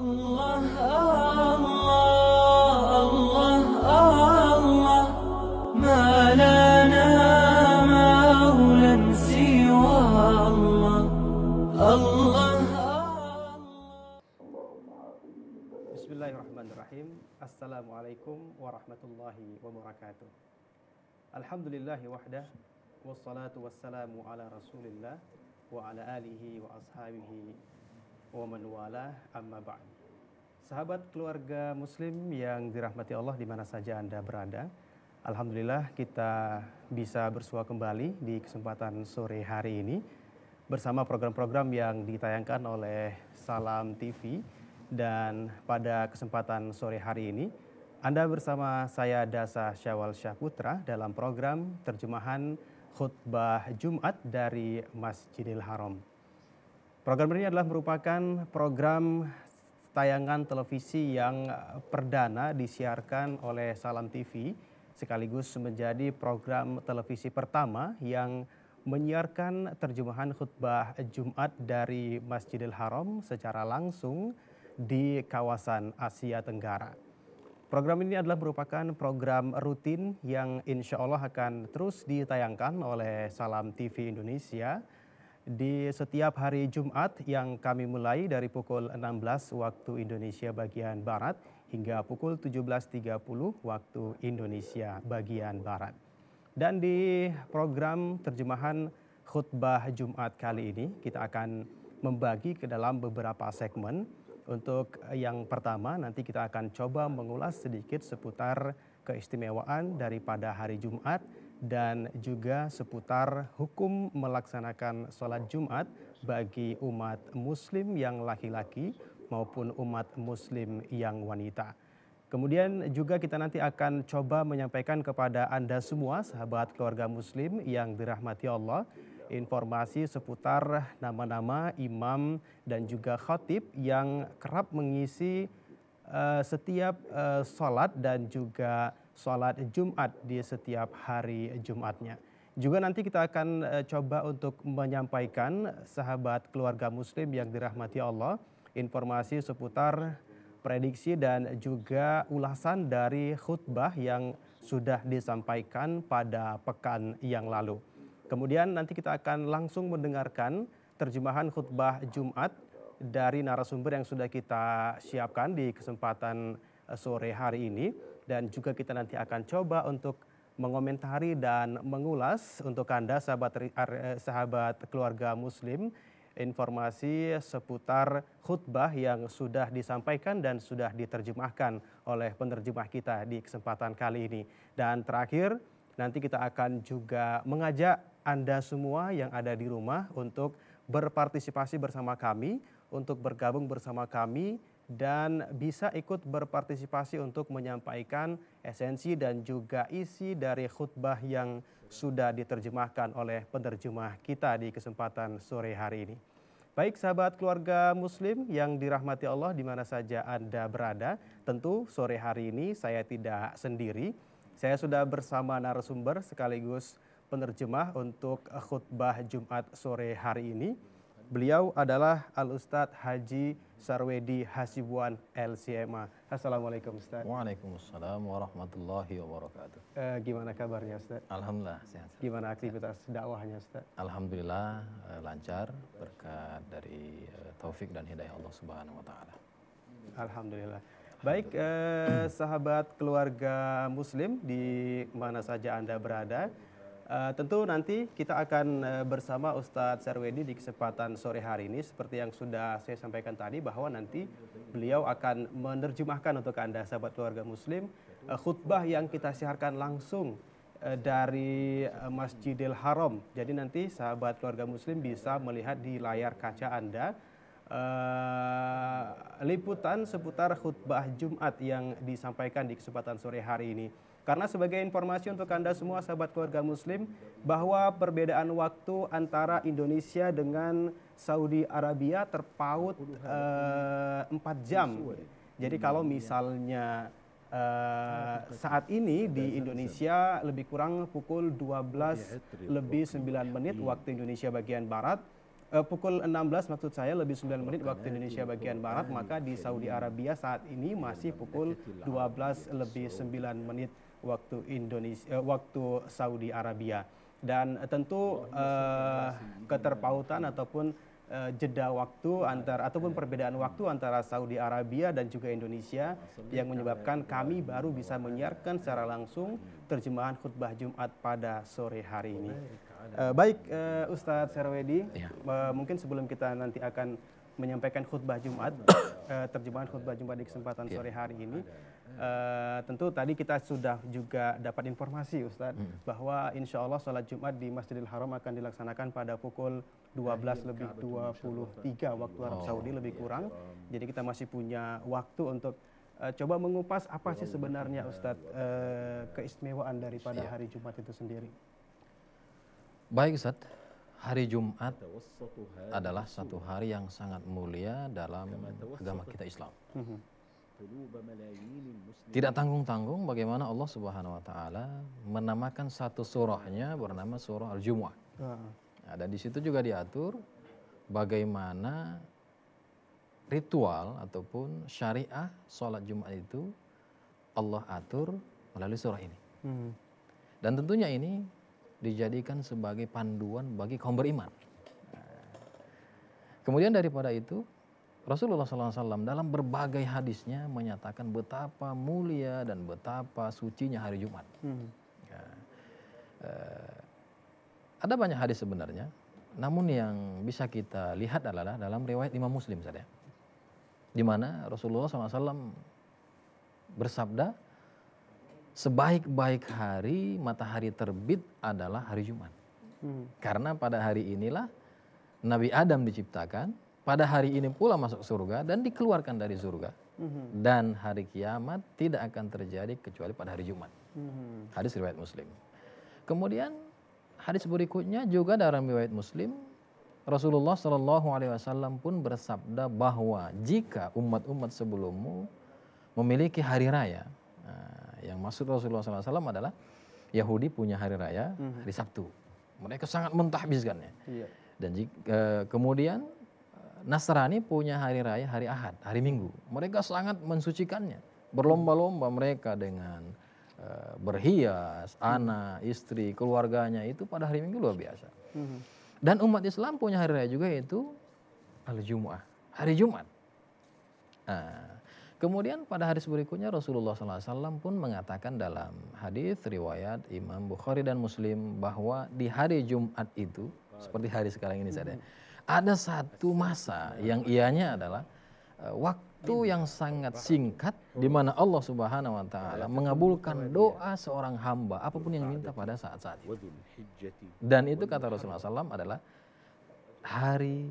الله الله الله الله ما سوى الله الله بسم الله الرحمن الرحيم السلام عليكم ورحمة الله وبركاته الحمد لله وحده والصلاة والسلام على رسول الله وعلى آله وأصحابه wa man wala amma ba'd. Sahabat keluarga muslim yang dirahmati Allah di mana saja Anda berada, Alhamdulillah kita bisa bersua kembali di kesempatan sore hari ini bersama program-program yang ditayangkan oleh Salam TV dan pada kesempatan sore hari ini Anda bersama saya Dasa Syawal Syahputra dalam program terjemahan khutbah Jumat dari Masjidil Haram. Program ini adalah merupakan program tayangan televisi yang perdana disiarkan oleh Salam TV sekaligus menjadi program televisi pertama yang menyiarkan terjemahan khutbah Jumat dari Masjidil Haram secara langsung di kawasan Asia Tenggara. Program ini adalah merupakan program rutin yang insya Allah akan terus ditayangkan oleh Salam TV Indonesia di setiap hari Jumat yang kami mulai dari pukul 16 waktu Indonesia bagian Barat hingga pukul 17.30 waktu Indonesia bagian Barat. Dan di program terjemahan khutbah Jumat kali ini kita akan membagi ke dalam beberapa segmen. Untuk yang pertama nanti kita akan coba mengulas sedikit seputar keistimewaan daripada hari Jumat dan juga seputar hukum melaksanakan sholat Jumat bagi umat Muslim yang laki-laki maupun umat Muslim yang wanita. Kemudian juga kita nanti akan coba menyampaikan kepada Anda semua sahabat keluarga muslim yang dirahmati Allah informasi seputar nama-nama imam dan juga khatib yang kerap mengisi Eh, setiap uh, eh, sholat dan juga sholat Jumat di setiap hari Jumatnya. Juga nanti kita akan uh, coba untuk menyampaikan sahabat keluarga muslim yang dirahmati Allah informasi seputar prediksi dan juga ulasan dari khutbah yang sudah disampaikan pada pekan yang lalu. Kemudian nanti kita akan langsung mendengarkan terjemahan khutbah Jumat dari narasumber yang sudah kita siapkan di kesempatan eh, sore hari ini dan juga kita nanti akan coba untuk mengomentari dan mengulas untuk Anda sahabat eh, sahabat keluarga muslim informasi seputar khutbah yang sudah disampaikan dan sudah diterjemahkan oleh penerjemah kita di kesempatan kali ini. Dan terakhir, nanti kita akan juga mengajak Anda semua yang ada di rumah untuk berpartisipasi bersama kami untuk bergabung bersama kami dan bisa ikut berpartisipasi untuk menyampaikan esensi dan juga isi dari khutbah yang sudah diterjemahkan oleh penerjemah kita di kesempatan sore hari ini. Baik sahabat keluarga muslim yang dirahmati Allah di mana saja Anda berada, tentu sore hari ini saya tidak sendiri. Saya sudah bersama narasumber sekaligus penerjemah untuk khutbah Jumat sore hari ini. Beliau adalah Al Ustadz Haji Sarwedi Hasibuan LCMA. Assalamualaikum Ustadz. Waalaikumsalam warahmatullahi wabarakatuh. E, gimana kabarnya Ustadz? Alhamdulillah sehat. Gimana aktivitas dakwahnya Ustadz? Alhamdulillah e, lancar berkat dari e, taufik dan hidayah Allah Subhanahu wa taala. Alhamdulillah. Baik eh, sahabat keluarga muslim di mana saja Anda berada, Eh, tentu nanti kita akan eh, bersama Ustadz Sarwedi di kesempatan sore hari ini seperti yang sudah saya sampaikan tadi bahwa nanti beliau akan menerjemahkan untuk Anda sahabat keluarga muslim eh, khutbah yang kita siarkan langsung dari Masjidil Haram. Jadi nanti sahabat keluarga muslim bisa melihat di layar kaca Anda uh, liputan seputar khutbah Jumat yang disampaikan di kesempatan sore hari ini. Karena sebagai informasi untuk Anda semua sahabat keluarga muslim bahwa perbedaan waktu antara Indonesia dengan Saudi Arabia terpaut eh, empat 4 jam. Jadi kalau misalnya Uh, saat ini di Indonesia lebih kurang pukul 12 lebih 9 menit waktu Indonesia bagian barat uh, pukul 16 maksud saya lebih 9 menit waktu Indonesia bagian barat maka di Saudi Arabia saat ini masih eh, pukul 12 lebih 9 menit waktu Indonesia uh, waktu Saudi Arabia dan tentu uh, keterpautan ataupun uh, jeda waktu antara ataupun perbedaan waktu antara Saudi Arabia dan juga Indonesia yang menyebabkan kami baru bisa menyiarkan secara langsung terjemahan khutbah Jumat pada sore hari ini. Uh, baik uh, Ustadz Serwedi, ya. uh, eh, mungkin sebelum kita nanti akan menyampaikan khutbah Jumat, uh, terjemahan khutbah Jumat di kesempatan ya. sore hari ini. Uh, tentu tadi kita sudah juga dapat informasi Ustadz hmm. bahwa insya Allah sholat Jumat di Masjidil Haram akan dilaksanakan pada pukul 12 lebih 23 waktu Arab oh, Saudi lebih iya. kurang. Jadi kita masih punya waktu untuk uh, coba mengupas apa sih sebenarnya Ustadz uh, keistimewaan daripada iya. hari Jumat itu sendiri. Baik Ustaz, hari Jumat adalah satu hari yang sangat mulia dalam agama kita Islam. Tidak tanggung-tanggung bagaimana Allah Subhanahu wa taala menamakan satu surahnya bernama surah Al-Jumuah. Ah. Nah, dan di situ juga diatur bagaimana ritual ataupun syariah sholat Jumat itu Allah atur melalui surah ini. Hmm. Dan tentunya ini dijadikan sebagai panduan bagi kaum beriman. Kemudian daripada itu, Rasulullah SAW dalam berbagai hadisnya menyatakan betapa mulia dan betapa sucinya hari Jumat. Hmm. Ya. Eh, ada banyak hadis sebenarnya, namun yang bisa kita lihat adalah dalam riwayat Imam Muslim saja, di mana Rasulullah SAW bersabda, sebaik-baik hari matahari terbit adalah hari Jumat. Hmm. Karena pada hari inilah Nabi Adam diciptakan, pada hari ini pula masuk surga dan dikeluarkan dari surga. Hmm. Dan hari kiamat tidak akan terjadi kecuali pada hari Jumat. Hmm. Hadis riwayat Muslim. Kemudian hadis berikutnya juga dalam riwayat Muslim Rasulullah Shallallahu Alaihi Wasallam pun bersabda bahwa jika umat-umat sebelummu memiliki hari raya, yang maksud Rasulullah SAW adalah Yahudi punya hari raya hari hmm. Sabtu. Mereka sangat mentahbiskannya. Iya. Dan jika, eh, kemudian eh, Nasrani punya hari raya hari Ahad, hari Minggu. Mereka sangat mensucikannya. Berlomba-lomba mereka dengan eh, berhias, hmm. anak, istri, keluarganya itu pada hari Minggu luar biasa. Hmm. Dan umat Islam punya hari raya juga yaitu al jumah hari Jumat. Nah, Kemudian pada hadis berikutnya Rasulullah SAW pun mengatakan dalam hadis riwayat Imam Bukhari dan Muslim bahwa di hari Jumat itu seperti hari sekarang ini saja ada satu masa yang ianya adalah eh, waktu yang sangat singkat di mana Allah Subhanahu wa taala mengabulkan doa seorang hamba apapun yang minta pada saat-saat itu. Dan itu kata Rasulullah SAW adalah hari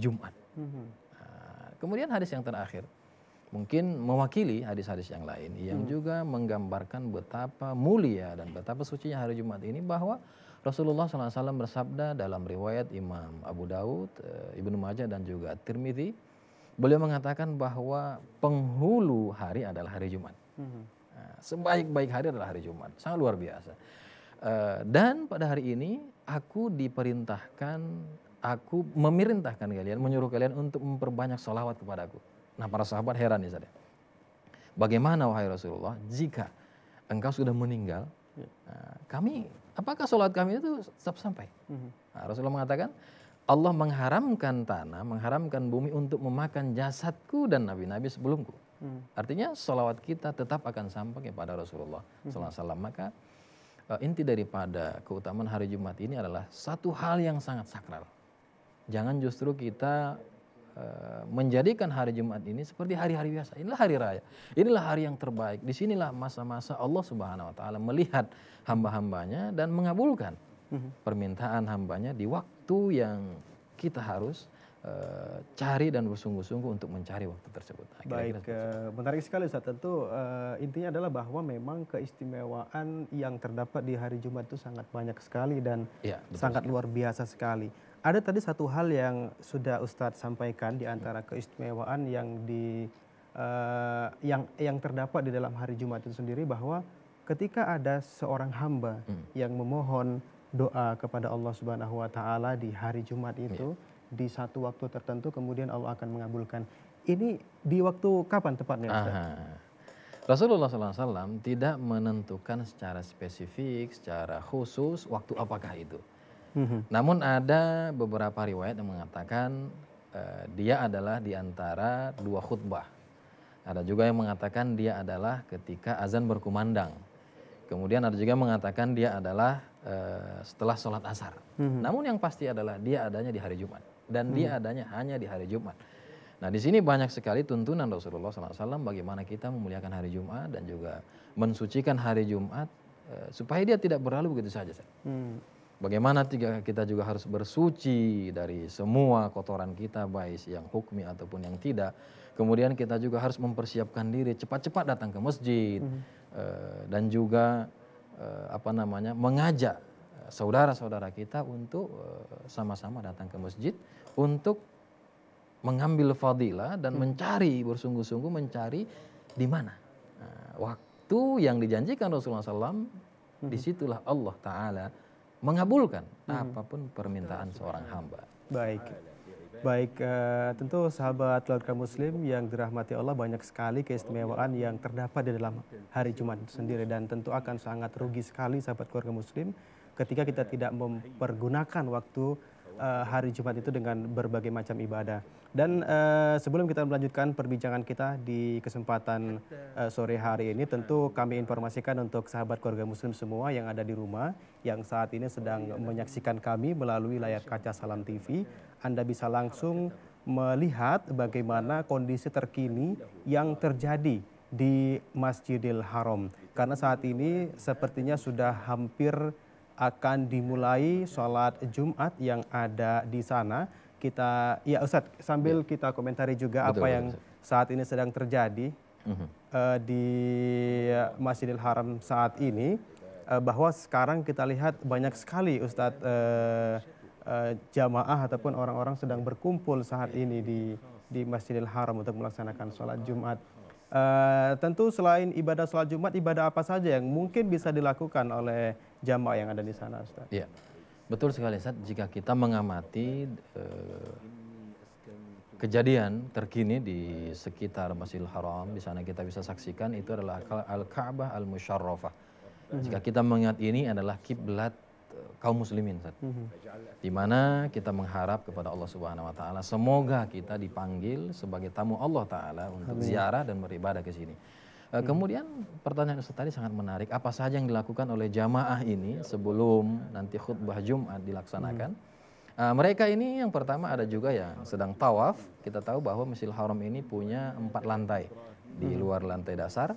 Jumat. Mhm. Ah, kemudian hadis yang terakhir mungkin mewakili hadis-hadis yang lain yang hmm. juga menggambarkan betapa mulia dan betapa sucinya hari Jumat ini bahwa Rasulullah SAW bersabda dalam riwayat Imam Abu Daud, eh, Ibnu Majah dan juga Tirmidzi, beliau mengatakan bahwa penghulu hari adalah hari Jumat. Hmm. Nah, sebaik-baik hari adalah hari Jumat, sangat luar biasa. Eh, dan pada hari ini aku diperintahkan, aku memerintahkan kalian, menyuruh kalian untuk memperbanyak sholawat kepadaku. Nah para sahabat heran nih saudara. Bagaimana wahai Rasulullah jika engkau sudah meninggal, ya. Nah, kami apakah sholat kami itu tetap sampai? Mhm. Nah, Rasulullah mengatakan Allah mengharamkan tanah, mengharamkan bumi untuk memakan jasadku dan nabi-nabi sebelumku. Hmm. Artinya sholawat kita tetap akan sampai kepada Rasulullah mhm. SAW. Maka e, inti daripada keutamaan hari Jumat ini adalah satu hal yang sangat sakral. Jangan justru kita Eh, menjadikan hari Jumat ini seperti hari-hari biasa. Inilah hari raya. Inilah hari yang terbaik. Di sinilah masa-masa Allah Subhanahu Wa Taala melihat hamba-hambanya dan mengabulkan mhm. permintaan hambanya di waktu yang kita harus uh, cari dan bersungguh-sungguh untuk mencari waktu tersebut. Nah, Akhirnya Baik, uh, menarik sekali Ustaz. Tentu uh, intinya adalah bahwa memang keistimewaan yang terdapat di hari Jumat itu sangat banyak sekali dan ya, sangat sekali. luar biasa sekali. Ada tadi satu hal yang sudah Ustadz sampaikan di antara keistimewaan yang di uh, yang yang terdapat di dalam hari Jumat itu sendiri bahwa ketika ada seorang hamba hmm. yang memohon doa kepada Allah Subhanahu wa taala di hari Jumat iya. itu yeah. di satu waktu tertentu kemudian Allah akan mengabulkan. Ini di waktu kapan tepatnya Ustaz? Aha. Rasulullah SAW tidak menentukan secara spesifik, secara khusus waktu apakah itu. Mm-hmm. Namun ada beberapa riwayat yang mengatakan uh, dia adalah di antara dua khutbah. Ada juga yang mengatakan dia adalah ketika azan berkumandang. Kemudian ada juga yang mengatakan dia adalah uh, setelah sholat asar. hmm Namun yang pasti adalah dia adanya di hari Jumat dan hmm dia mm-hmm. adanya hanya di hari Jumat. Nah di sini banyak sekali tuntunan Rasulullah SAW bagaimana kita memuliakan hari Jumat dan juga mensucikan hari Jumat eh, supaya dia tidak berlalu begitu saja. Hmm. Bagaimana tiga kita juga harus bersuci dari semua kotoran kita baik yang hukmi ataupun yang tidak. Kemudian kita juga harus mempersiapkan diri cepat-cepat datang ke masjid hmm. e, dan juga e, apa namanya mengajak eh, saudara-saudara kita untuk sama-sama datang ke masjid untuk mengambil fadilah dan hmm. mencari bersungguh-sungguh mencari di mana nah, waktu yang dijanjikan Rasulullah SAW hmm. disitulah Allah Taala mengabulkan hmm. apapun permintaan seorang hamba. Baik. Baik, uh, tentu sahabat keluarga muslim yang dirahmati Allah banyak sekali keistimewaan yang terdapat di dalam hari Jumat sendiri dan tentu akan sangat rugi sekali sahabat keluarga muslim ketika kita tidak mempergunakan waktu uh, hari Jumat itu dengan berbagai macam ibadah. Dan uh, sebelum kita melanjutkan perbincangan kita di kesempatan uh, sore hari ini, tentu kami informasikan untuk sahabat keluarga Muslim semua yang ada di rumah, yang saat ini sedang menyaksikan kami melalui layar kaca Salam TV, Anda bisa langsung melihat bagaimana kondisi terkini yang terjadi di Masjidil Haram. Karena saat ini sepertinya sudah hampir akan dimulai sholat Jumat yang ada di sana. Kita, ya Ustadz, sambil ya. kita komentari juga betul, apa yang saat ini sedang terjadi uh -huh. uh, di Masjidil Haram saat ini, uh, bahwa sekarang kita lihat banyak sekali Ustadz uh, uh, jamaah ataupun orang-orang sedang berkumpul saat ini di di Masjidil Haram untuk melaksanakan sholat Jumat. Uh, tentu selain ibadah sholat Jumat, ibadah apa saja yang mungkin bisa dilakukan oleh jamaah yang ada di sana, Ustaz? Iya, betul sekali, Ustaz. Jika kita mengamati uh, kejadian terkini di sekitar Masjidil Haram, di sana kita bisa saksikan itu adalah Al-Ka'bah Al-Musharrafah. Jika kita mengingat ini adalah kiblat kaum muslimin Mm -hmm. Di mana kita mengharap kepada Allah Subhanahu wa taala semoga kita dipanggil sebagai tamu Allah taala untuk Amin. ziarah dan beribadah ke sini. Hmm. Kemudian pertanyaan Ustaz tadi sangat menarik. Apa saja yang dilakukan oleh jamaah ini sebelum nanti khutbah Jumat dilaksanakan? Hmm. Uh, mereka ini yang pertama ada juga yang sedang tawaf. Kita tahu bahwa Masjidil Haram ini punya empat lantai. Di mhm. luar lantai dasar,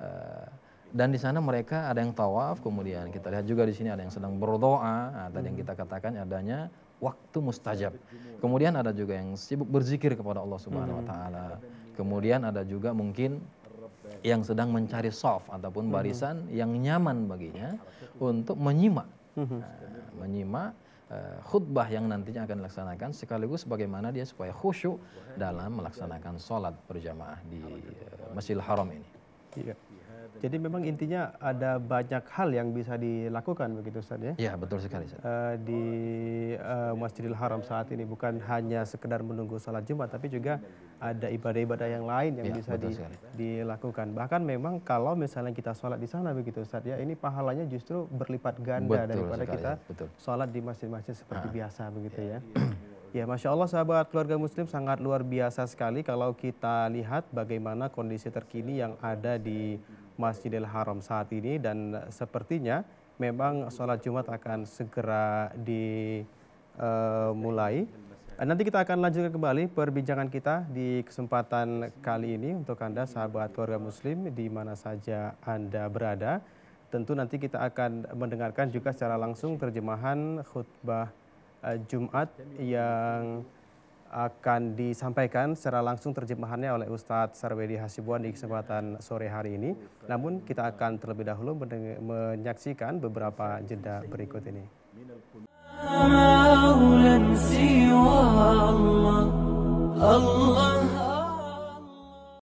uh, dan di sana mereka ada yang tawaf kemudian kita lihat juga di sini ada yang sedang berdoa nah, tadi yang kita katakan adanya waktu mustajab kemudian ada juga yang sibuk berzikir kepada Allah Subhanahu Wa Taala kemudian ada juga mungkin yang sedang mencari soft ataupun barisan hmm. yang nyaman baginya untuk menyimak hmm. nah, menyimak eh, khutbah yang nantinya akan dilaksanakan sekaligus bagaimana dia supaya khusyuk dalam melaksanakan sholat berjamaah di uh, Masjidil Haram ini. Yeah. Jadi memang intinya ada banyak hal yang bisa dilakukan begitu Ustaz ya? Ya betul sekali Ustaz. Eh, di uh, Masjidil Haram saat ini bukan hanya sekedar menunggu salat Jumat tapi juga ada ibadah-ibadah yang lain yang ya, bisa di, dilakukan. Bahkan memang kalau misalnya kita sholat di sana begitu Ustaz ya ini pahalanya justru berlipat ganda betul daripada sekali, kita betul. sholat di masjid-masjid seperti ha. Ah. biasa begitu ya. Iya, iya. Ya, Masya Allah sahabat keluarga muslim sangat luar biasa sekali kalau kita lihat bagaimana kondisi terkini yang ada di Masjidil Haram saat ini dan sepertinya memang sholat Jumat akan segera dimulai. Eh, nanti kita akan lanjutkan kembali perbincangan kita di kesempatan kali ini untuk Anda sahabat keluarga muslim di mana saja Anda berada. Tentu nanti kita akan mendengarkan juga secara langsung terjemahan khutbah eh, Jumat yang akan disampaikan secara langsung terjemahannya oleh Ustadz Sarwedi Hasibuan di kesempatan sore hari ini. Namun kita akan terlebih dahulu menyaksikan beberapa jeda berikut ini. Allah